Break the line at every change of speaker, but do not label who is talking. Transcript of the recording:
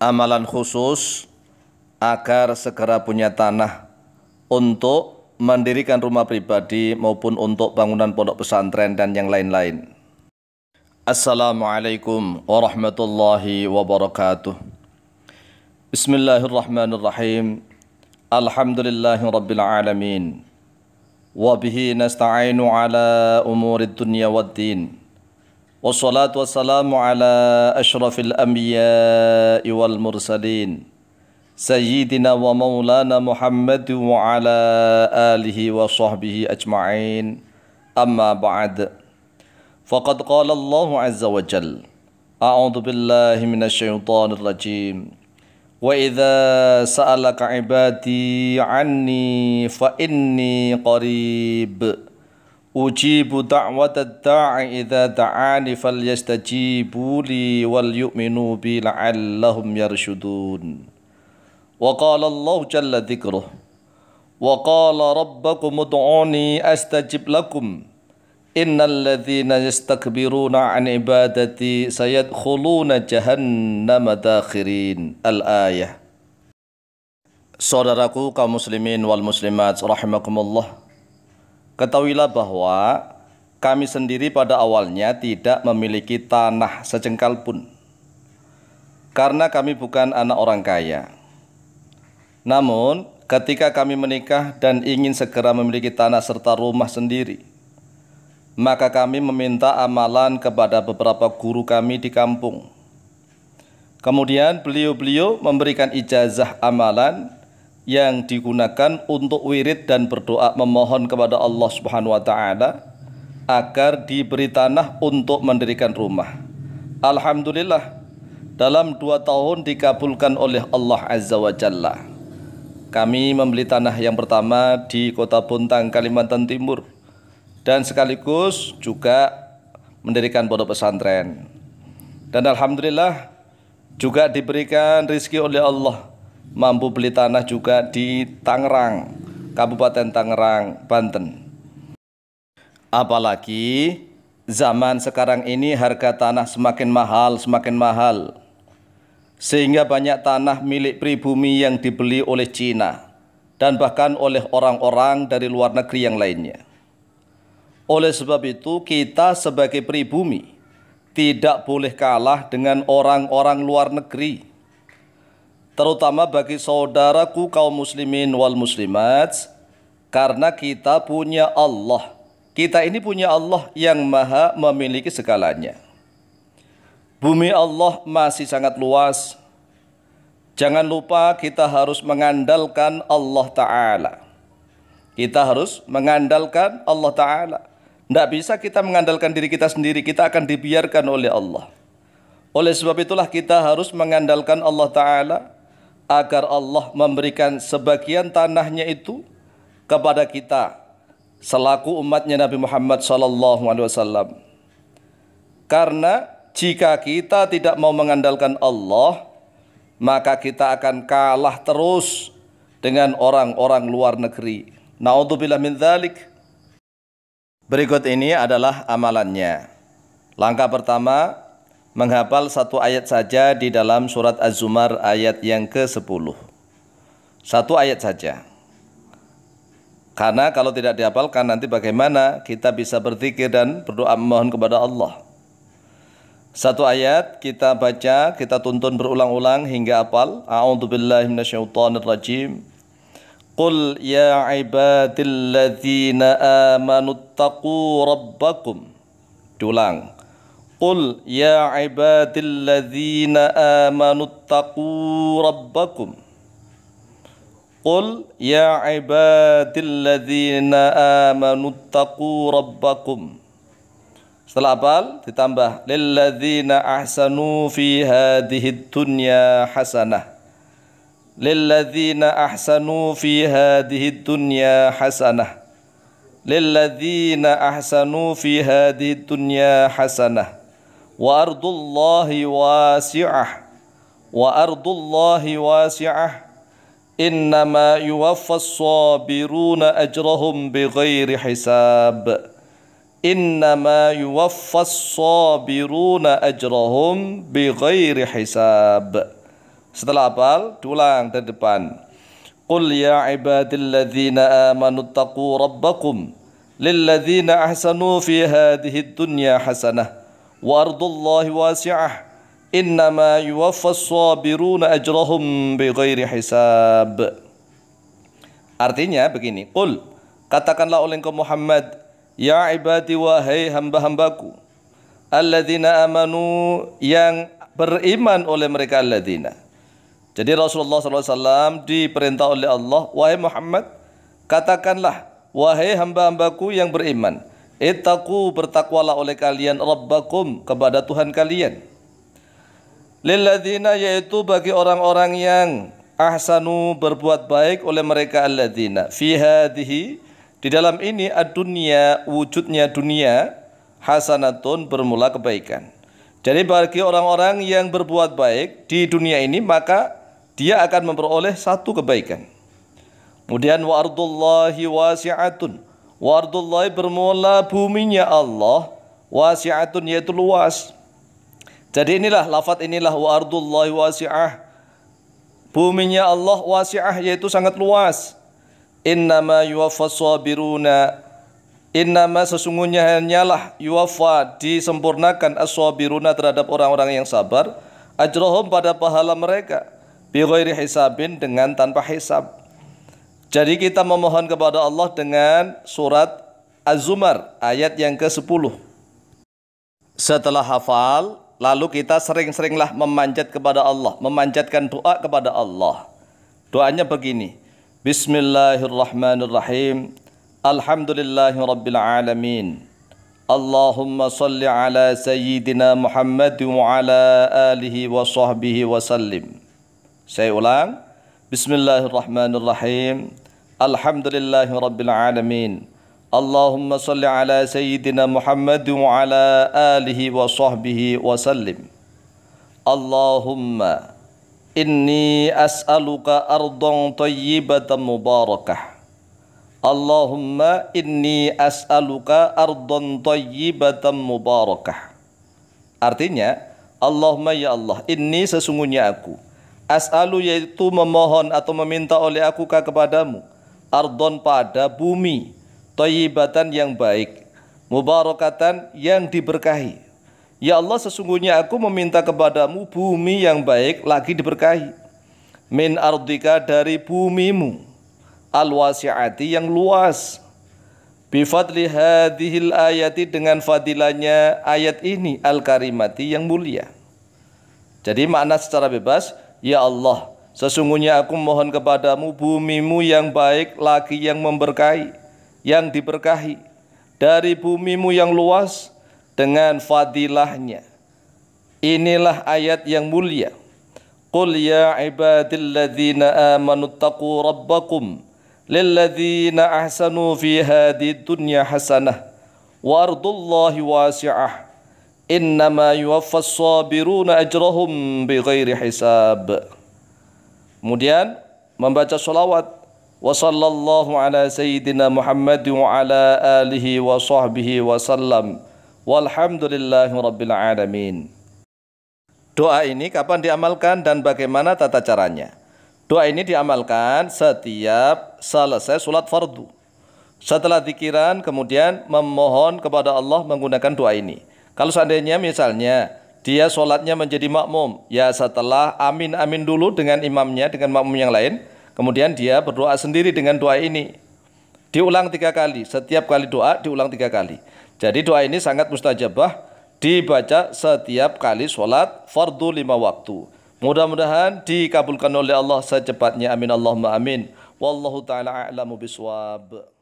amalan khusus agar segera punya tanah untuk mendirikan rumah pribadi maupun untuk bangunan pondok pesantren dan yang lain-lain. Assalamualaikum warahmatullahi wabarakatuh. Bismillahirrahmanirrahim. Alhamdulillahi rabbil alamin. Wa bihi nasta'inu ala umuri dunya wad din. والصلاة والسلام على أشرف الأنبياء والمرسلين سيدنا ومولانا محمد وعلى آله وصحبه أجمعين أما بعد فقد قال الله عز وجل أعوذ بالله من الشيطان الرجيم وإذا سألك عبادي عني فإني قريب Ujibu da'watad da'i idha da'ani fal yastajibu li wal yu'minu bi la'allahum yarshudun. Wa qala Allah jalla dhikruh. Wa qala rabbakum ud'uni astajib lakum. Innal ladhina yastakbiruna an ibadati sayadkhuluna jahannama dakhirin. Al-ayah. Saudaraku kaum muslimin wal muslimat rahimakumullah. Ketahuilah bahwa kami sendiri pada awalnya tidak memiliki tanah sejengkal pun. Karena kami bukan anak orang kaya. Namun, ketika kami menikah dan ingin segera memiliki tanah serta rumah sendiri, maka kami meminta amalan kepada beberapa guru kami di kampung. Kemudian beliau-beliau memberikan ijazah amalan yang digunakan untuk wirid dan berdoa memohon kepada Allah Subhanahu wa taala agar diberi tanah untuk mendirikan rumah. Alhamdulillah dalam dua tahun dikabulkan oleh Allah Azza wa Jalla. Kami membeli tanah yang pertama di Kota Bontang, Kalimantan Timur dan sekaligus juga mendirikan pondok pesantren. Dan alhamdulillah juga diberikan rizki oleh Allah mampu beli tanah juga di Tangerang, Kabupaten Tangerang, Banten. Apalagi zaman sekarang ini harga tanah semakin mahal, semakin mahal. Sehingga banyak tanah milik pribumi yang dibeli oleh Cina dan bahkan oleh orang-orang dari luar negeri yang lainnya. Oleh sebab itu, kita sebagai pribumi tidak boleh kalah dengan orang-orang luar negeri terutama bagi saudaraku kaum muslimin wal muslimat karena kita punya Allah. Kita ini punya Allah yang maha memiliki segalanya. Bumi Allah masih sangat luas. Jangan lupa kita harus mengandalkan Allah Ta'ala. Kita harus mengandalkan Allah Ta'ala. Tidak bisa kita mengandalkan diri kita sendiri, kita akan dibiarkan oleh Allah. Oleh sebab itulah kita harus mengandalkan Allah Ta'ala agar Allah memberikan sebagian tanahnya itu kepada kita selaku umatnya Nabi Muhammad sallallahu alaihi wasallam. Karena jika kita tidak mau mengandalkan Allah, maka kita akan kalah terus dengan orang-orang luar negeri. Naudzubillah min dzalik. Berikut ini adalah amalannya. Langkah pertama, menghafal satu ayat saja di dalam surat Az-Zumar ayat yang ke-10. Satu ayat saja. Karena kalau tidak dihafalkan nanti bagaimana kita bisa berzikir dan berdoa memohon kepada Allah. Satu ayat kita baca, kita tuntun berulang-ulang hingga hafal. A'udzu billahi minasyaitonir rajim. Qul ya ibadilladzina amanuttaqu rabbakum. Diulang. قل يا عباد الذين آمنوا اتقوا ربكم قل يا عباد الذين آمنوا اتقوا ربكم Setelah apal ditambah lilladzina ahsanu fi hadhihi dunya hasanah. Lilladzina ahsanu fi hadhihi dunya hasanah. Lilladzina ahsanu fi hadhihi dunya hasanah. وأرض الله واسعة وأرض الله واسعة إنما يوفى الصابرون أجرهم بغير حساب إنما يوفى الصابرون أجرهم بغير حساب Setelah apal, diulang dari قل يا عباد الذين آمنوا اتقوا ربكم للذين أحسنوا في هذه الدنيا حسنه وأرض الله واسعة إنما يوفى الصابرون أجرهم بغير حساب Artinya begini, Qul, katakanlah oleh engkau Muhammad, Ya ibadi wahai hamba-hambaku, Alladzina amanu yang beriman oleh mereka alladzina. Jadi Rasulullah SAW diperintah oleh Allah, Wahai Muhammad, katakanlah, Wahai hamba-hambaku yang beriman, Ittaqu bertakwalah oleh kalian Rabbakum kepada Tuhan kalian. Lilladzina yaitu bagi orang-orang yang ahsanu berbuat baik oleh mereka alladzina fi hadihi di dalam ini ad wujudnya dunia hasanatun bermula kebaikan. Jadi bagi orang-orang yang berbuat baik di dunia ini maka dia akan memperoleh satu kebaikan. Kemudian wa ardullahi wasi'atun Wardullahi bermula buminya Allah wasi'atun yaitu luas. Jadi inilah lafat inilah wa ardullahi wasi'ah. Buminya Allah wasi'ah yaitu sangat luas. Innama yuwaffas sabiruna Innama sesungguhnya hanyalah yuwafa disempurnakan as terhadap orang-orang yang sabar ajrohum pada pahala mereka bi hisabin dengan tanpa hisab jadi kita memohon kepada Allah dengan surat Az-Zumar ayat yang ke-10. Setelah hafal, lalu kita sering-seringlah memanjat kepada Allah, memanjatkan doa kepada Allah. Doanya begini. Bismillahirrahmanirrahim. Alhamdulillahirabbil Allahumma salli ala sayyidina Muhammad wa ala alihi wa sahbihi wa sallim. Saya ulang. Bismillahirrahmanirrahim. Alhamdulillahirrabbilalamin. Allahumma salli ala Sayyidina Muhammad wa ala alihi wa sahbihi wa sallim. Allahumma inni as'aluka ardan tayyibatan mubarakah. Allahumma inni as'aluka ardan tayyibatan mubarakah. Artinya, Allahumma ya Allah, inni sesungguhnya aku. As'alu yaitu memohon atau meminta oleh aku kepadamu Ardon pada bumi Toyibatan yang baik Mubarakatan yang diberkahi Ya Allah sesungguhnya aku meminta kepadamu bumi yang baik lagi diberkahi Min ardika dari bumimu al yang luas Bifadli hadihil ayati dengan fadilahnya ayat ini Al-karimati yang mulia Jadi makna secara bebas Ya Allah, sesungguhnya aku mohon kepadamu bumimu yang baik lagi yang memberkahi, yang diberkahi. Dari bumimu yang luas dengan fadilahnya. Inilah ayat yang mulia. Qul ya ibadilladzina amanu taqu rabbakum lilladzina ahsanu fi hadid dunya hasanah. ardullahi wasi'ah innama yuwaffas sabiruna ajrahum bighairi hisab kemudian membaca selawat wa sallallahu ala sayyidina Muhammad wa ala alihi wa sahbihi wa sallam walhamdulillahi rabbil alamin doa ini kapan diamalkan dan bagaimana tata caranya doa ini diamalkan setiap selesai sholat fardu setelah zikiran kemudian memohon kepada Allah menggunakan doa ini kalau seandainya misalnya dia sholatnya menjadi makmum, ya setelah amin amin dulu dengan imamnya, dengan makmum yang lain, kemudian dia berdoa sendiri dengan doa ini. Diulang tiga kali, setiap kali doa diulang tiga kali. Jadi doa ini sangat mustajabah, dibaca setiap kali sholat fardu lima waktu. Mudah-mudahan dikabulkan oleh Allah secepatnya. Amin Allahumma amin. Wallahu taala a'lamu biswab.